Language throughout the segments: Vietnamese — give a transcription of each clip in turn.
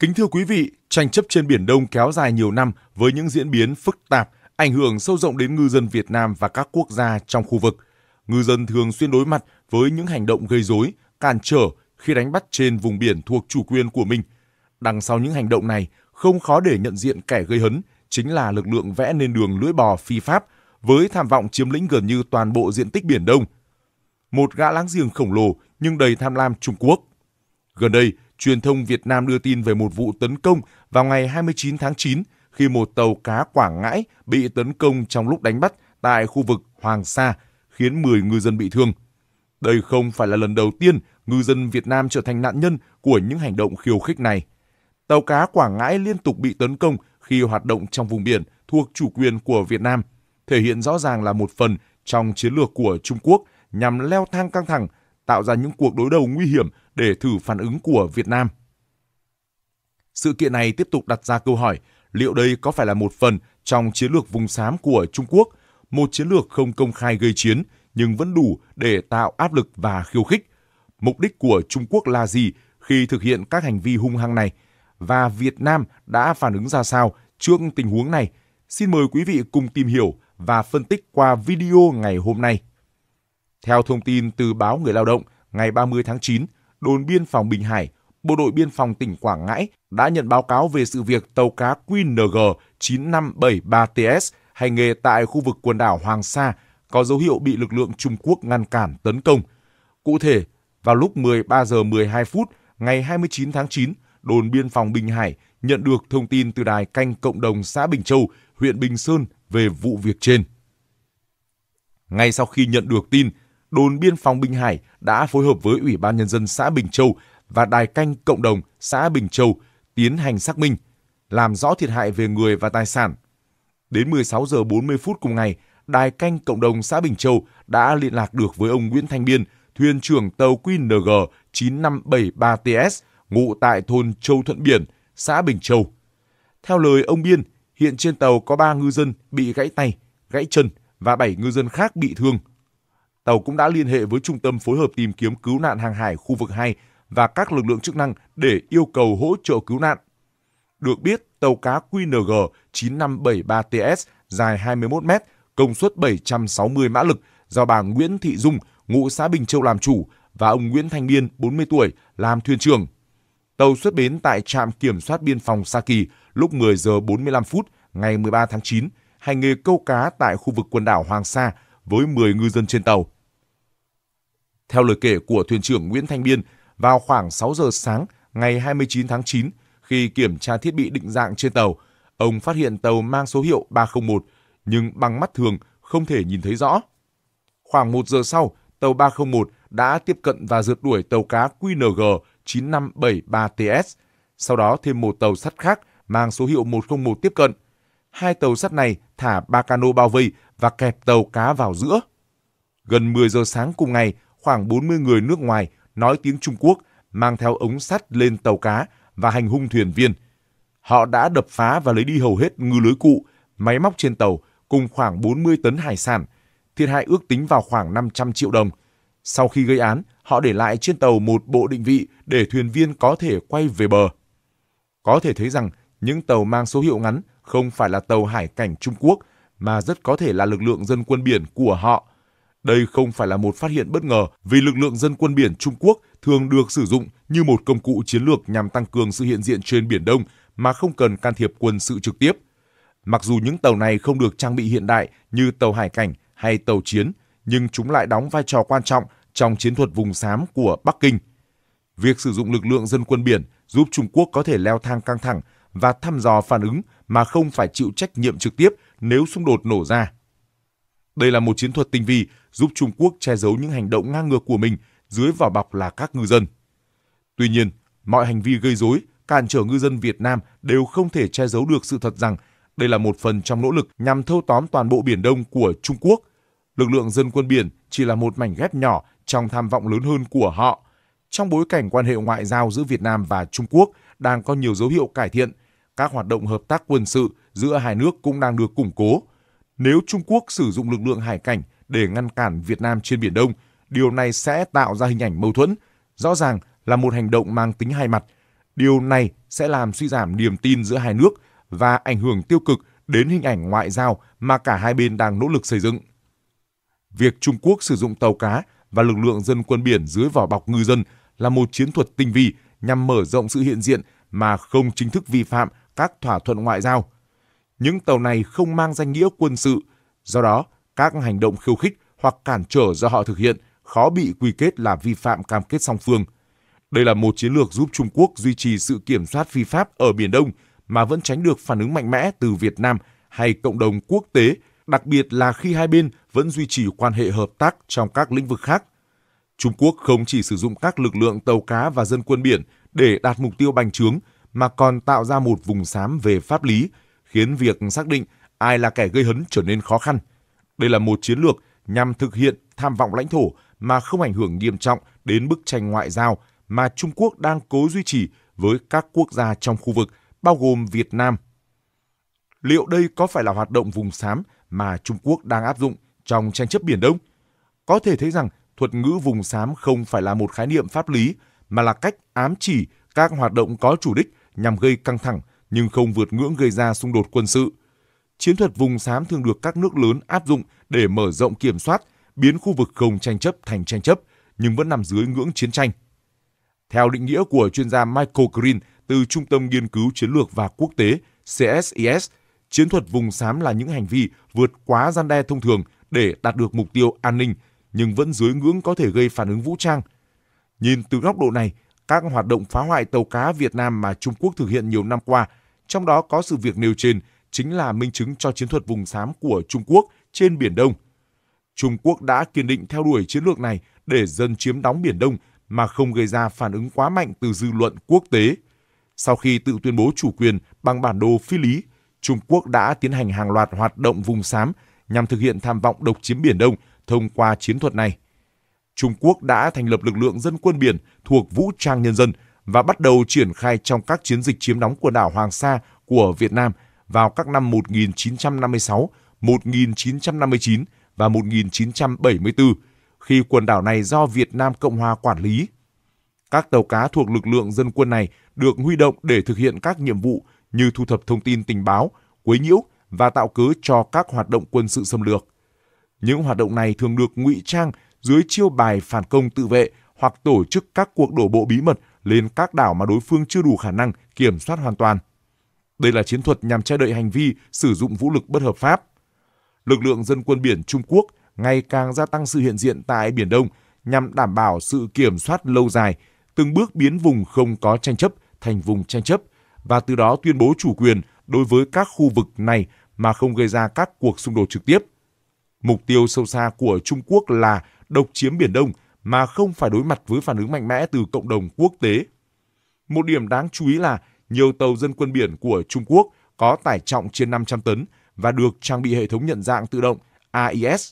Kính thưa quý vị, tranh chấp trên Biển Đông kéo dài nhiều năm với những diễn biến phức tạp, ảnh hưởng sâu rộng đến ngư dân Việt Nam và các quốc gia trong khu vực. Ngư dân thường xuyên đối mặt với những hành động gây rối, cản trở khi đánh bắt trên vùng biển thuộc chủ quyền của mình. Đằng sau những hành động này, không khó để nhận diện kẻ gây hấn chính là lực lượng vẽ nên đường lưỡi bò phi pháp với tham vọng chiếm lĩnh gần như toàn bộ diện tích Biển Đông. Một gã láng giềng khổng lồ nhưng đầy tham lam Trung Quốc. Gần đây, truyền thông Việt Nam đưa tin về một vụ tấn công vào ngày 29 tháng 9 khi một tàu cá Quảng Ngãi bị tấn công trong lúc đánh bắt tại khu vực Hoàng Sa, khiến 10 ngư dân bị thương. Đây không phải là lần đầu tiên ngư dân Việt Nam trở thành nạn nhân của những hành động khiêu khích này. Tàu cá Quảng Ngãi liên tục bị tấn công khi hoạt động trong vùng biển thuộc chủ quyền của Việt Nam, thể hiện rõ ràng là một phần trong chiến lược của Trung Quốc nhằm leo thang căng thẳng tạo ra những cuộc đối đầu nguy hiểm để thử phản ứng của Việt Nam. Sự kiện này tiếp tục đặt ra câu hỏi liệu đây có phải là một phần trong chiến lược vùng xám của Trung Quốc, một chiến lược không công khai gây chiến nhưng vẫn đủ để tạo áp lực và khiêu khích. Mục đích của Trung Quốc là gì khi thực hiện các hành vi hung hăng này? Và Việt Nam đã phản ứng ra sao trước tình huống này? Xin mời quý vị cùng tìm hiểu và phân tích qua video ngày hôm nay. Theo thông tin từ báo Người Lao động, ngày 30 tháng 9, đồn biên phòng Bình Hải, Bộ đội Biên phòng tỉnh Quảng Ngãi đã nhận báo cáo về sự việc tàu cá QNG 9573TS hành nghề tại khu vực quần đảo Hoàng Sa có dấu hiệu bị lực lượng Trung Quốc ngăn cản tấn công. Cụ thể, vào lúc 13 giờ 12 phút ngày 29 tháng 9, đồn biên phòng Bình Hải nhận được thông tin từ đài canh cộng đồng xã Bình Châu, huyện Bình Sơn về vụ việc trên. Ngay sau khi nhận được tin, đồn biên phòng Bình Hải đã phối hợp với Ủy ban Nhân dân xã Bình Châu và Đài Canh Cộng đồng xã Bình Châu tiến hành xác minh, làm rõ thiệt hại về người và tài sản. Đến 16 giờ 40 phút cùng ngày, Đài Canh Cộng đồng xã Bình Châu đã liên lạc được với ông Nguyễn Thanh Biên, thuyền trưởng tàu QNG 9573TS, ngụ tại thôn Châu Thuận Biển, xã Bình Châu. Theo lời ông Biên, hiện trên tàu có 3 ngư dân bị gãy tay, gãy chân và 7 ngư dân khác bị thương tàu cũng đã liên hệ với Trung tâm Phối hợp Tìm kiếm Cứu nạn Hàng hải khu vực 2 và các lực lượng chức năng để yêu cầu hỗ trợ cứu nạn. Được biết, tàu cá QNG 9573TS dài 21 m, công suất 760 mã lực do bà Nguyễn Thị Dung, ngụ xã Bình Châu làm chủ và ông Nguyễn Thanh Biên, 40 tuổi, làm thuyền trưởng. Tàu xuất bến tại trạm kiểm soát biên phòng Sa Kỳ lúc 10 giờ 45 phút ngày 13 tháng 9, hành nghề câu cá tại khu vực quần đảo Hoàng Sa với 10 ngư dân trên tàu. Theo lời kể của thuyền trưởng Nguyễn Thanh Biên, vào khoảng 6 giờ sáng ngày 29 tháng 9, khi kiểm tra thiết bị định dạng trên tàu, ông phát hiện tàu mang số hiệu 301 nhưng bằng mắt thường không thể nhìn thấy rõ. Khoảng 1 giờ sau, tàu 301 đã tiếp cận và rượt đuổi tàu cá QNG 9573TS. Sau đó thêm một tàu sắt khác mang số hiệu 101 tiếp cận. Hai tàu sắt này thả ba cano bao vây và kẹp tàu cá vào giữa. Gần 10 giờ sáng cùng ngày, khoảng 40 người nước ngoài nói tiếng Trung Quốc mang theo ống sắt lên tàu cá và hành hung thuyền viên. Họ đã đập phá và lấy đi hầu hết ngư lưới cụ, máy móc trên tàu cùng khoảng 40 tấn hải sản, thiệt hại ước tính vào khoảng 500 triệu đồng. Sau khi gây án, họ để lại trên tàu một bộ định vị để thuyền viên có thể quay về bờ. Có thể thấy rằng những tàu mang số hiệu ngắn không phải là tàu hải cảnh Trung Quốc mà rất có thể là lực lượng dân quân biển của họ đây không phải là một phát hiện bất ngờ vì lực lượng dân quân biển Trung Quốc thường được sử dụng như một công cụ chiến lược nhằm tăng cường sự hiện diện trên Biển Đông mà không cần can thiệp quân sự trực tiếp. Mặc dù những tàu này không được trang bị hiện đại như tàu hải cảnh hay tàu chiến, nhưng chúng lại đóng vai trò quan trọng trong chiến thuật vùng xám của Bắc Kinh. Việc sử dụng lực lượng dân quân biển giúp Trung Quốc có thể leo thang căng thẳng và thăm dò phản ứng mà không phải chịu trách nhiệm trực tiếp nếu xung đột nổ ra. Đây là một chiến thuật tinh vi giúp Trung Quốc che giấu những hành động ngang ngược của mình dưới vỏ bọc là các ngư dân. Tuy nhiên, mọi hành vi gây rối, cản trở ngư dân Việt Nam đều không thể che giấu được sự thật rằng đây là một phần trong nỗ lực nhằm thâu tóm toàn bộ Biển Đông của Trung Quốc. Lực lượng dân quân biển chỉ là một mảnh ghép nhỏ trong tham vọng lớn hơn của họ. Trong bối cảnh quan hệ ngoại giao giữa Việt Nam và Trung Quốc đang có nhiều dấu hiệu cải thiện, các hoạt động hợp tác quân sự giữa hai nước cũng đang được củng cố. Nếu Trung Quốc sử dụng lực lượng hải cảnh để ngăn cản Việt Nam trên Biển Đông, điều này sẽ tạo ra hình ảnh mâu thuẫn, rõ ràng là một hành động mang tính hai mặt. Điều này sẽ làm suy giảm niềm tin giữa hai nước và ảnh hưởng tiêu cực đến hình ảnh ngoại giao mà cả hai bên đang nỗ lực xây dựng. Việc Trung Quốc sử dụng tàu cá và lực lượng dân quân biển dưới vỏ bọc ngư dân là một chiến thuật tinh vi nhằm mở rộng sự hiện diện mà không chính thức vi phạm các thỏa thuận ngoại giao. Những tàu này không mang danh nghĩa quân sự, do đó các hành động khiêu khích hoặc cản trở do họ thực hiện khó bị quy kết là vi phạm cam kết song phương. Đây là một chiến lược giúp Trung Quốc duy trì sự kiểm soát phi pháp ở Biển Đông mà vẫn tránh được phản ứng mạnh mẽ từ Việt Nam hay cộng đồng quốc tế, đặc biệt là khi hai bên vẫn duy trì quan hệ hợp tác trong các lĩnh vực khác. Trung Quốc không chỉ sử dụng các lực lượng tàu cá và dân quân biển để đạt mục tiêu bành trướng mà còn tạo ra một vùng xám về pháp lý, khiến việc xác định ai là kẻ gây hấn trở nên khó khăn – đây là một chiến lược nhằm thực hiện tham vọng lãnh thổ mà không ảnh hưởng nghiêm trọng đến bức tranh ngoại giao mà Trung Quốc đang cố duy trì với các quốc gia trong khu vực, bao gồm Việt Nam. Liệu đây có phải là hoạt động vùng xám mà Trung Quốc đang áp dụng trong tranh chấp Biển Đông? Có thể thấy rằng thuật ngữ vùng xám không phải là một khái niệm pháp lý mà là cách ám chỉ các hoạt động có chủ đích nhằm gây căng thẳng nhưng không vượt ngưỡng gây ra xung đột quân sự – chiến thuật vùng xám thường được các nước lớn áp dụng để mở rộng kiểm soát, biến khu vực không tranh chấp thành tranh chấp, nhưng vẫn nằm dưới ngưỡng chiến tranh. Theo định nghĩa của chuyên gia Michael Green từ Trung tâm Nghiên cứu Chiến lược và Quốc tế CSIS, e chiến thuật vùng xám là những hành vi vượt quá gian đe thông thường để đạt được mục tiêu an ninh, nhưng vẫn dưới ngưỡng có thể gây phản ứng vũ trang. Nhìn từ góc độ này, các hoạt động phá hoại tàu cá Việt Nam mà Trung Quốc thực hiện nhiều năm qua, trong đó có sự việc nêu trên – chính là minh chứng cho chiến thuật vùng xám của Trung Quốc trên Biển Đông. Trung Quốc đã kiên định theo đuổi chiến lược này để dần chiếm đóng Biển Đông mà không gây ra phản ứng quá mạnh từ dư luận quốc tế. Sau khi tự tuyên bố chủ quyền bằng bản đồ phi lý, Trung Quốc đã tiến hành hàng loạt hoạt động vùng xám nhằm thực hiện tham vọng độc chiếm Biển Đông thông qua chiến thuật này. Trung Quốc đã thành lập lực lượng dân quân biển thuộc Vũ trang Nhân dân và bắt đầu triển khai trong các chiến dịch chiếm đóng quần đảo Hoàng Sa của Việt Nam – vào các năm 1956, 1959 và 1974 khi quần đảo này do Việt Nam Cộng Hòa quản lý. Các tàu cá thuộc lực lượng dân quân này được huy động để thực hiện các nhiệm vụ như thu thập thông tin tình báo, quấy nhiễu và tạo cớ cho các hoạt động quân sự xâm lược. Những hoạt động này thường được ngụy trang dưới chiêu bài phản công tự vệ hoặc tổ chức các cuộc đổ bộ bí mật lên các đảo mà đối phương chưa đủ khả năng kiểm soát hoàn toàn. Đây là chiến thuật nhằm che đậy hành vi sử dụng vũ lực bất hợp pháp. Lực lượng dân quân biển Trung Quốc ngày càng gia tăng sự hiện diện tại Biển Đông nhằm đảm bảo sự kiểm soát lâu dài, từng bước biến vùng không có tranh chấp thành vùng tranh chấp và từ đó tuyên bố chủ quyền đối với các khu vực này mà không gây ra các cuộc xung đột trực tiếp. Mục tiêu sâu xa của Trung Quốc là độc chiếm Biển Đông mà không phải đối mặt với phản ứng mạnh mẽ từ cộng đồng quốc tế. Một điểm đáng chú ý là nhiều tàu dân quân biển của Trung Quốc có tải trọng trên 500 tấn và được trang bị hệ thống nhận dạng tự động AIS.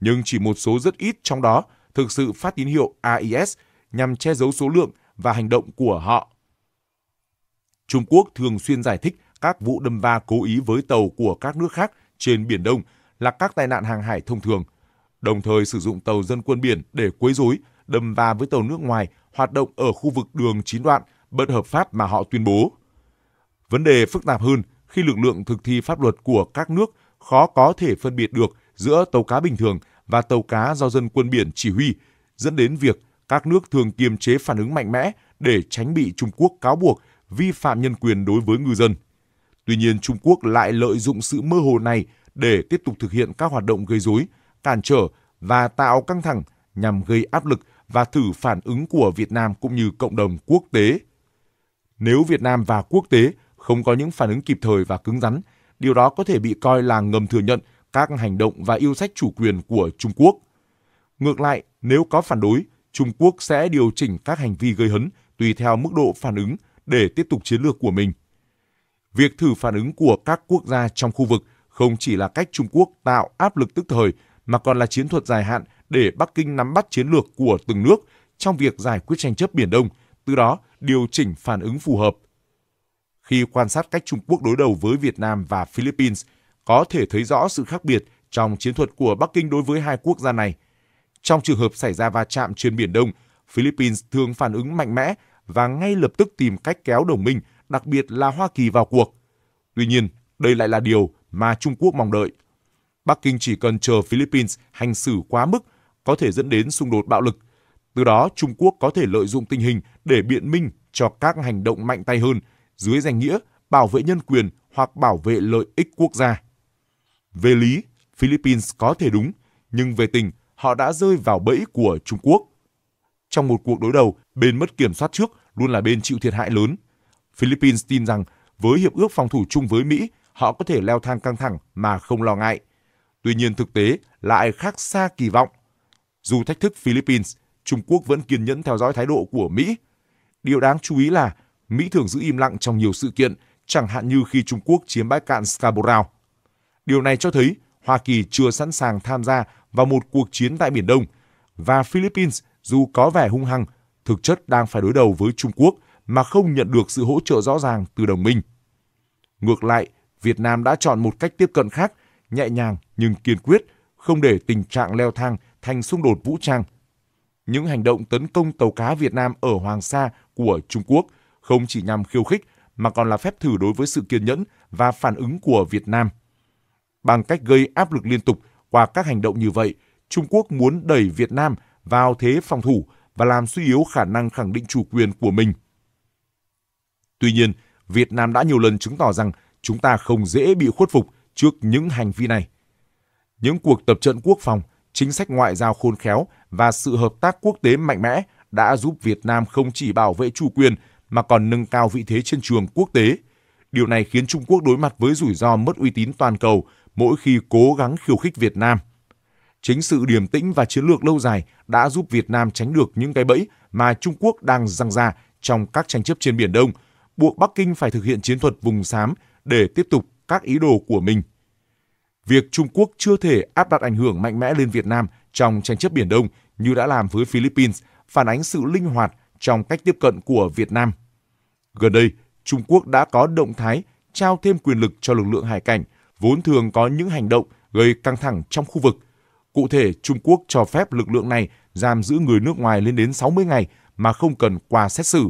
Nhưng chỉ một số rất ít trong đó thực sự phát tín hiệu AIS nhằm che giấu số lượng và hành động của họ. Trung Quốc thường xuyên giải thích các vụ đâm va cố ý với tàu của các nước khác trên Biển Đông là các tai nạn hàng hải thông thường, đồng thời sử dụng tàu dân quân biển để quấy rối, đâm va với tàu nước ngoài hoạt động ở khu vực đường chín đoạn – bất hợp pháp mà họ tuyên bố. Vấn đề phức tạp hơn khi lực lượng thực thi pháp luật của các nước khó có thể phân biệt được giữa tàu cá bình thường và tàu cá do dân quân biển chỉ huy, dẫn đến việc các nước thường kiềm chế phản ứng mạnh mẽ để tránh bị Trung Quốc cáo buộc vi phạm nhân quyền đối với ngư dân. Tuy nhiên, Trung Quốc lại lợi dụng sự mơ hồ này để tiếp tục thực hiện các hoạt động gây rối, cản trở và tạo căng thẳng nhằm gây áp lực và thử phản ứng của Việt Nam cũng như cộng đồng quốc tế nếu Việt Nam và quốc tế không có những phản ứng kịp thời và cứng rắn, điều đó có thể bị coi là ngầm thừa nhận các hành động và yêu sách chủ quyền của Trung Quốc. Ngược lại, nếu có phản đối, Trung Quốc sẽ điều chỉnh các hành vi gây hấn tùy theo mức độ phản ứng để tiếp tục chiến lược của mình. Việc thử phản ứng của các quốc gia trong khu vực không chỉ là cách Trung Quốc tạo áp lực tức thời mà còn là chiến thuật dài hạn để Bắc Kinh nắm bắt chiến lược của từng nước trong việc giải quyết tranh chấp Biển Đông, từ đó điều chỉnh phản ứng phù hợp. Khi quan sát cách Trung Quốc đối đầu với Việt Nam và Philippines, có thể thấy rõ sự khác biệt trong chiến thuật của Bắc Kinh đối với hai quốc gia này. Trong trường hợp xảy ra va chạm trên Biển Đông, Philippines thường phản ứng mạnh mẽ và ngay lập tức tìm cách kéo đồng minh, đặc biệt là Hoa Kỳ vào cuộc. Tuy nhiên, đây lại là điều mà Trung Quốc mong đợi. Bắc Kinh chỉ cần chờ Philippines hành xử quá mức có thể dẫn đến xung đột bạo lực từ đó, Trung Quốc có thể lợi dụng tình hình để biện minh cho các hành động mạnh tay hơn dưới danh nghĩa bảo vệ nhân quyền hoặc bảo vệ lợi ích quốc gia. Về lý, Philippines có thể đúng, nhưng về tình, họ đã rơi vào bẫy của Trung Quốc. Trong một cuộc đối đầu, bên mất kiểm soát trước luôn là bên chịu thiệt hại lớn. Philippines tin rằng với hiệp ước phòng thủ chung với Mỹ, họ có thể leo thang căng thẳng mà không lo ngại. Tuy nhiên thực tế lại khác xa kỳ vọng. Dù thách thức Philippines, Trung Quốc vẫn kiên nhẫn theo dõi thái độ của Mỹ. Điều đáng chú ý là Mỹ thường giữ im lặng trong nhiều sự kiện, chẳng hạn như khi Trung Quốc chiếm bãi cạn Scarborough. Điều này cho thấy Hoa Kỳ chưa sẵn sàng tham gia vào một cuộc chiến tại Biển Đông, và Philippines dù có vẻ hung hăng, thực chất đang phải đối đầu với Trung Quốc mà không nhận được sự hỗ trợ rõ ràng từ đồng minh. Ngược lại, Việt Nam đã chọn một cách tiếp cận khác, nhẹ nhàng nhưng kiên quyết, không để tình trạng leo thang thành xung đột vũ trang những hành động tấn công tàu cá Việt Nam ở Hoàng Sa của Trung Quốc không chỉ nhằm khiêu khích mà còn là phép thử đối với sự kiên nhẫn và phản ứng của Việt Nam. Bằng cách gây áp lực liên tục qua các hành động như vậy, Trung Quốc muốn đẩy Việt Nam vào thế phòng thủ và làm suy yếu khả năng khẳng định chủ quyền của mình. Tuy nhiên, Việt Nam đã nhiều lần chứng tỏ rằng chúng ta không dễ bị khuất phục trước những hành vi này. Những cuộc tập trận quốc phòng – chính sách ngoại giao khôn khéo và sự hợp tác quốc tế mạnh mẽ đã giúp Việt Nam không chỉ bảo vệ chủ quyền mà còn nâng cao vị thế trên trường quốc tế. Điều này khiến Trung Quốc đối mặt với rủi ro mất uy tín toàn cầu mỗi khi cố gắng khiêu khích Việt Nam. Chính sự điềm tĩnh và chiến lược lâu dài đã giúp Việt Nam tránh được những cái bẫy mà Trung Quốc đang răng ra trong các tranh chấp trên Biển Đông, buộc Bắc Kinh phải thực hiện chiến thuật vùng xám để tiếp tục các ý đồ của mình việc Trung Quốc chưa thể áp đặt ảnh hưởng mạnh mẽ lên Việt Nam trong tranh chấp Biển Đông như đã làm với Philippines phản ánh sự linh hoạt trong cách tiếp cận của Việt Nam. Gần đây, Trung Quốc đã có động thái trao thêm quyền lực cho lực lượng hải cảnh, vốn thường có những hành động gây căng thẳng trong khu vực. Cụ thể, Trung Quốc cho phép lực lượng này giam giữ người nước ngoài lên đến 60 ngày mà không cần qua xét xử,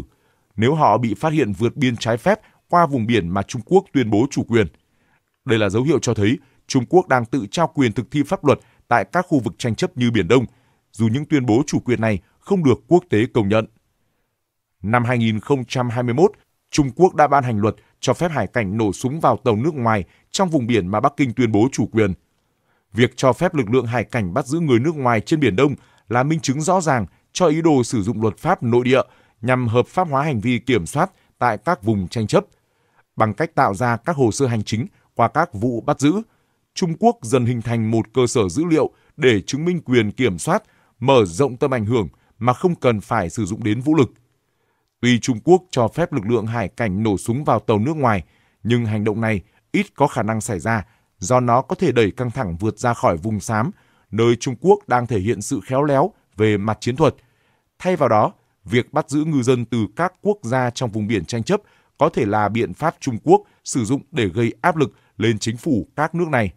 nếu họ bị phát hiện vượt biên trái phép qua vùng biển mà Trung Quốc tuyên bố chủ quyền. Đây là dấu hiệu cho thấy Trung Quốc đang tự trao quyền thực thi pháp luật tại các khu vực tranh chấp như Biển Đông, dù những tuyên bố chủ quyền này không được quốc tế công nhận. Năm 2021, Trung Quốc đã ban hành luật cho phép hải cảnh nổ súng vào tàu nước ngoài trong vùng biển mà Bắc Kinh tuyên bố chủ quyền. Việc cho phép lực lượng hải cảnh bắt giữ người nước ngoài trên Biển Đông là minh chứng rõ ràng cho ý đồ sử dụng luật pháp nội địa nhằm hợp pháp hóa hành vi kiểm soát tại các vùng tranh chấp bằng cách tạo ra các hồ sơ hành chính qua các vụ bắt giữ, Trung Quốc dần hình thành một cơ sở dữ liệu để chứng minh quyền kiểm soát, mở rộng tầm ảnh hưởng mà không cần phải sử dụng đến vũ lực. Tuy Trung Quốc cho phép lực lượng hải cảnh nổ súng vào tàu nước ngoài, nhưng hành động này ít có khả năng xảy ra do nó có thể đẩy căng thẳng vượt ra khỏi vùng xám, nơi Trung Quốc đang thể hiện sự khéo léo về mặt chiến thuật. Thay vào đó, việc bắt giữ ngư dân từ các quốc gia trong vùng biển tranh chấp có thể là biện pháp Trung Quốc sử dụng để gây áp lực lên chính phủ các nước này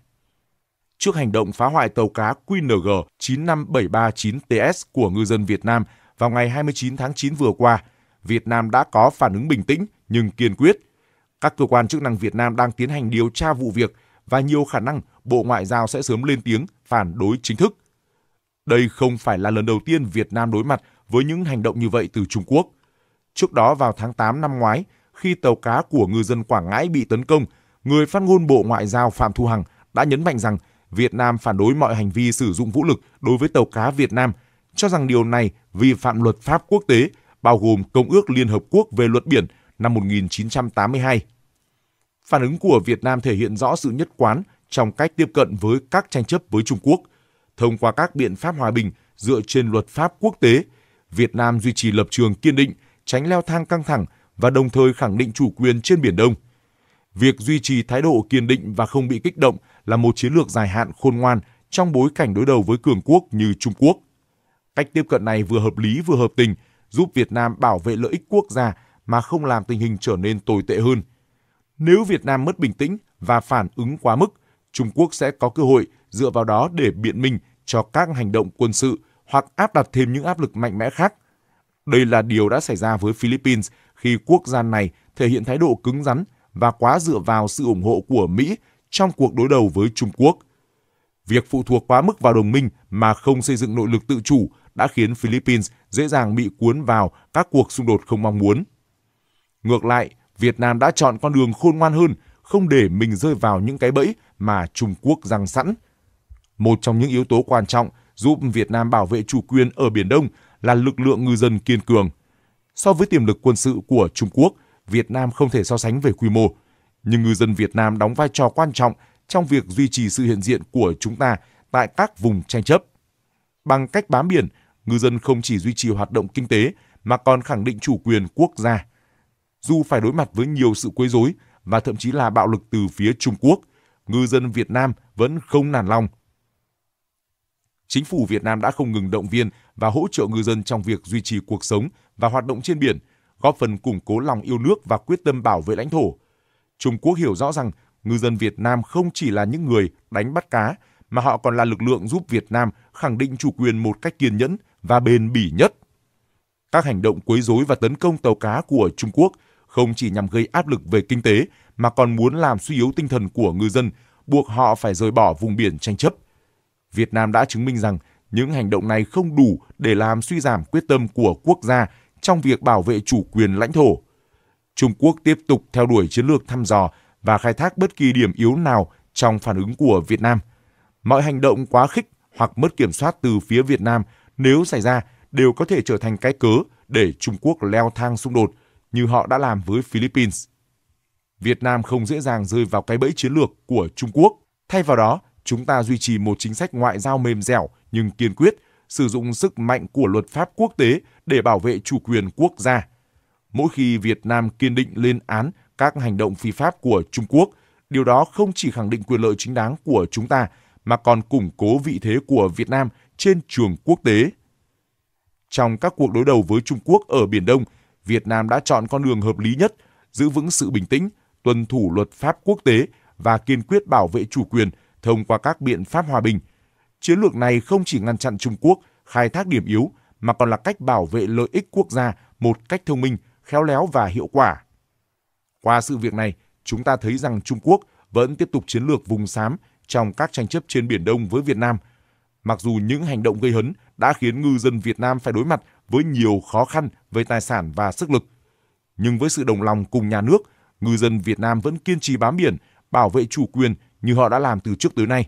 trước hành động phá hoại tàu cá QNG 95739TS của ngư dân Việt Nam vào ngày 29 tháng 9 vừa qua, Việt Nam đã có phản ứng bình tĩnh nhưng kiên quyết. Các cơ quan chức năng Việt Nam đang tiến hành điều tra vụ việc và nhiều khả năng Bộ Ngoại giao sẽ sớm lên tiếng phản đối chính thức. Đây không phải là lần đầu tiên Việt Nam đối mặt với những hành động như vậy từ Trung Quốc. Trước đó vào tháng 8 năm ngoái, khi tàu cá của ngư dân Quảng Ngãi bị tấn công, người phát ngôn Bộ Ngoại giao Phạm Thu Hằng đã nhấn mạnh rằng Việt Nam phản đối mọi hành vi sử dụng vũ lực đối với tàu cá Việt Nam, cho rằng điều này vi phạm luật pháp quốc tế, bao gồm Công ước Liên Hợp Quốc về luật biển năm 1982. Phản ứng của Việt Nam thể hiện rõ sự nhất quán trong cách tiếp cận với các tranh chấp với Trung Quốc. Thông qua các biện pháp hòa bình dựa trên luật pháp quốc tế, Việt Nam duy trì lập trường kiên định, tránh leo thang căng thẳng và đồng thời khẳng định chủ quyền trên Biển Đông. Việc duy trì thái độ kiên định và không bị kích động là một chiến lược dài hạn khôn ngoan trong bối cảnh đối đầu với cường quốc như Trung Quốc. Cách tiếp cận này vừa hợp lý vừa hợp tình, giúp Việt Nam bảo vệ lợi ích quốc gia mà không làm tình hình trở nên tồi tệ hơn. Nếu Việt Nam mất bình tĩnh và phản ứng quá mức, Trung Quốc sẽ có cơ hội dựa vào đó để biện minh cho các hành động quân sự hoặc áp đặt thêm những áp lực mạnh mẽ khác. Đây là điều đã xảy ra với Philippines khi quốc gia này thể hiện thái độ cứng rắn và quá dựa vào sự ủng hộ của Mỹ trong cuộc đối đầu với Trung Quốc. Việc phụ thuộc quá mức vào đồng minh mà không xây dựng nội lực tự chủ đã khiến Philippines dễ dàng bị cuốn vào các cuộc xung đột không mong muốn. Ngược lại, Việt Nam đã chọn con đường khôn ngoan hơn, không để mình rơi vào những cái bẫy mà Trung Quốc răng sẵn. Một trong những yếu tố quan trọng giúp Việt Nam bảo vệ chủ quyền ở Biển Đông là lực lượng ngư dân kiên cường. So với tiềm lực quân sự của Trung Quốc, Việt Nam không thể so sánh về quy mô, nhưng ngư dân Việt Nam đóng vai trò quan trọng trong việc duy trì sự hiện diện của chúng ta tại các vùng tranh chấp. Bằng cách bám biển, ngư dân không chỉ duy trì hoạt động kinh tế mà còn khẳng định chủ quyền quốc gia. Dù phải đối mặt với nhiều sự quấy rối và thậm chí là bạo lực từ phía Trung Quốc, ngư dân Việt Nam vẫn không nản lòng. Chính phủ Việt Nam đã không ngừng động viên và hỗ trợ ngư dân trong việc duy trì cuộc sống và hoạt động trên biển, góp phần củng cố lòng yêu nước và quyết tâm bảo vệ lãnh thổ, Trung Quốc hiểu rõ rằng ngư dân Việt Nam không chỉ là những người đánh bắt cá, mà họ còn là lực lượng giúp Việt Nam khẳng định chủ quyền một cách kiên nhẫn và bền bỉ nhất. Các hành động quấy rối và tấn công tàu cá của Trung Quốc không chỉ nhằm gây áp lực về kinh tế mà còn muốn làm suy yếu tinh thần của ngư dân, buộc họ phải rời bỏ vùng biển tranh chấp. Việt Nam đã chứng minh rằng những hành động này không đủ để làm suy giảm quyết tâm của quốc gia trong việc bảo vệ chủ quyền lãnh thổ. Trung Quốc tiếp tục theo đuổi chiến lược thăm dò và khai thác bất kỳ điểm yếu nào trong phản ứng của Việt Nam. Mọi hành động quá khích hoặc mất kiểm soát từ phía Việt Nam nếu xảy ra đều có thể trở thành cái cớ để Trung Quốc leo thang xung đột như họ đã làm với Philippines. Việt Nam không dễ dàng rơi vào cái bẫy chiến lược của Trung Quốc. Thay vào đó, chúng ta duy trì một chính sách ngoại giao mềm dẻo nhưng kiên quyết, sử dụng sức mạnh của luật pháp quốc tế để bảo vệ chủ quyền quốc gia – mỗi khi Việt Nam kiên định lên án các hành động phi pháp của Trung Quốc. Điều đó không chỉ khẳng định quyền lợi chính đáng của chúng ta, mà còn củng cố vị thế của Việt Nam trên trường quốc tế. Trong các cuộc đối đầu với Trung Quốc ở Biển Đông, Việt Nam đã chọn con đường hợp lý nhất, giữ vững sự bình tĩnh, tuân thủ luật pháp quốc tế và kiên quyết bảo vệ chủ quyền thông qua các biện pháp hòa bình. Chiến lược này không chỉ ngăn chặn Trung Quốc khai thác điểm yếu mà còn là cách bảo vệ lợi ích quốc gia một cách thông minh khéo léo và hiệu quả. Qua sự việc này, chúng ta thấy rằng Trung Quốc vẫn tiếp tục chiến lược vùng xám trong các tranh chấp trên Biển Đông với Việt Nam. Mặc dù những hành động gây hấn đã khiến ngư dân Việt Nam phải đối mặt với nhiều khó khăn về tài sản và sức lực. Nhưng với sự đồng lòng cùng nhà nước, ngư dân Việt Nam vẫn kiên trì bám biển, bảo vệ chủ quyền như họ đã làm từ trước tới nay.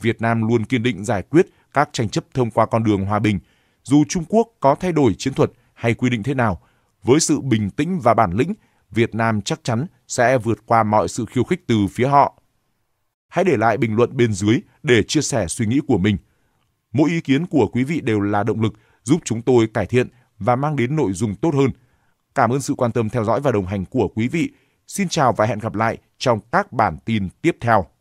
Việt Nam luôn kiên định giải quyết các tranh chấp thông qua con đường hòa bình. Dù Trung Quốc có thay đổi chiến thuật hay quy định thế nào, với sự bình tĩnh và bản lĩnh, Việt Nam chắc chắn sẽ vượt qua mọi sự khiêu khích từ phía họ. Hãy để lại bình luận bên dưới để chia sẻ suy nghĩ của mình. Mỗi ý kiến của quý vị đều là động lực giúp chúng tôi cải thiện và mang đến nội dung tốt hơn. Cảm ơn sự quan tâm theo dõi và đồng hành của quý vị. Xin chào và hẹn gặp lại trong các bản tin tiếp theo.